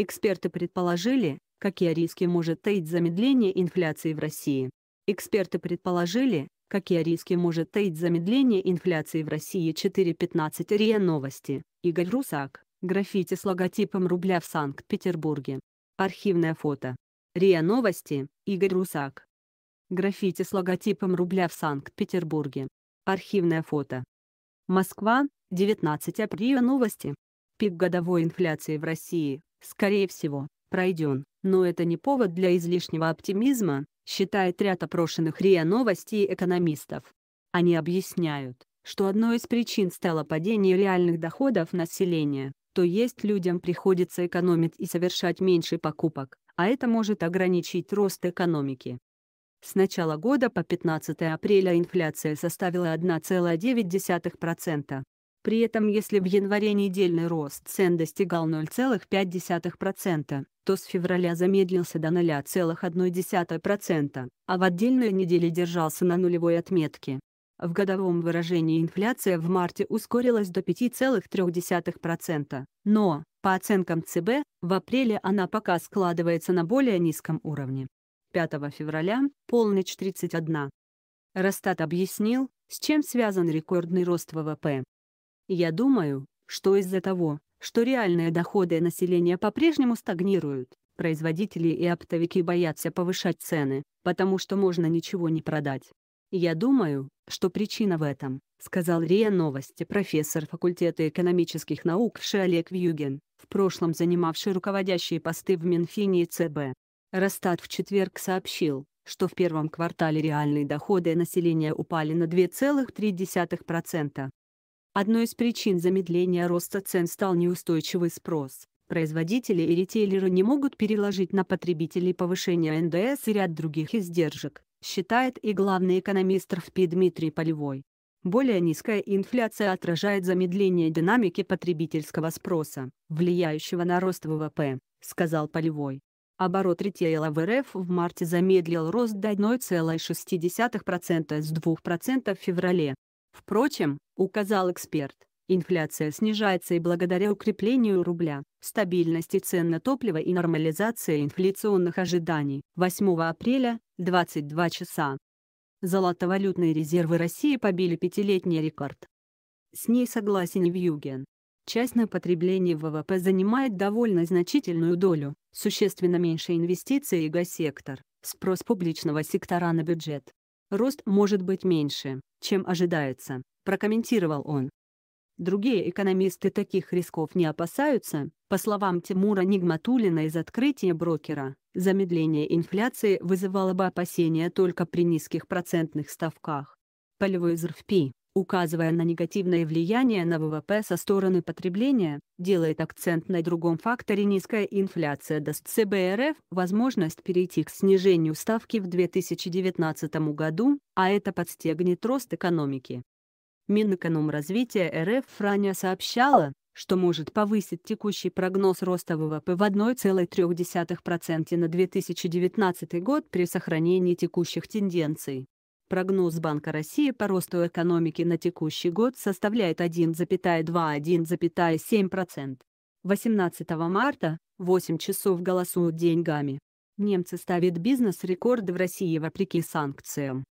Эксперты предположили, какие риски может таить замедление инфляции в России. Эксперты предположили, какие риски может таить замедление инфляции в России 4.15 РИА Новости, Игорь Русак, граффити с логотипом рубля в Санкт-Петербурге. Архивное фото. РИА Новости, Игорь Русак. Граффити с логотипом рубля в Санкт-Петербурге. Архивное фото. Москва, 19 апреля новости. Пик годовой инфляции в России скорее всего, пройден. Но это не повод для излишнего оптимизма, считает ряд опрошенных РИА новостей экономистов. Они объясняют, что одной из причин стало падение реальных доходов населения, то есть людям приходится экономить и совершать меньше покупок, а это может ограничить рост экономики. С начала года по 15 апреля инфляция составила 1,9%, при этом, если в январе недельный рост цен достигал 0,5%, то с февраля замедлился до 0,1%, а в отдельные недели держался на нулевой отметке. В годовом выражении инфляция в марте ускорилась до 5,3%, но, по оценкам ЦБ, в апреле она пока складывается на более низком уровне. 5 февраля, полночь 31. Ростат объяснил, с чем связан рекордный рост ВВП. Я думаю, что из-за того, что реальные доходы населения по-прежнему стагнируют, производители и оптовики боятся повышать цены, потому что можно ничего не продать. Я думаю, что причина в этом, сказал РИА Новости профессор факультета экономических наук ШИ Олег Вьюген, в прошлом занимавший руководящие посты в Минфине и ЦБ. Ростат в четверг сообщил, что в первом квартале реальные доходы населения упали на 2,3%. Одной из причин замедления роста цен стал неустойчивый спрос. Производители и ритейлеры не могут переложить на потребителей повышение НДС и ряд других издержек, считает и главный экономист РФПИ Дмитрий Полевой. Более низкая инфляция отражает замедление динамики потребительского спроса, влияющего на рост ВВП, сказал Полевой. Оборот ритейла в РФ в марте замедлил рост до 1,6% с 2% в феврале, Впрочем, указал эксперт, инфляция снижается и благодаря укреплению рубля, стабильности цен на топливо и нормализации инфляционных ожиданий. 8 апреля, 22 часа. Золотовалютные резервы России побили пятилетний рекорд. С ней согласен Вьюген. Частное потребление ВВП занимает довольно значительную долю, существенно меньше инвестиций и госсектор, спрос публичного сектора на бюджет, рост может быть меньше, чем ожидается, прокомментировал он. Другие экономисты таких рисков не опасаются. По словам Тимура Нигматулина из открытия брокера, замедление инфляции вызывало бы опасения только при низких процентных ставках. Полевой ЗРФП указывая на негативное влияние на ВВП со стороны потребления, делает акцент на другом факторе низкая инфляция даст ЦБ РФ возможность перейти к снижению ставки в 2019 году, а это подстегнет рост экономики. Минэкономразвития РФ ранее сообщала, что может повысить текущий прогноз роста ВВП в 1,3% на 2019 год при сохранении текущих тенденций. Прогноз Банка России по росту экономики на текущий год составляет 1,2-1,7%. 18 марта, 8 часов голосуют деньгами. Немцы ставят бизнес-рекорды в России вопреки санкциям.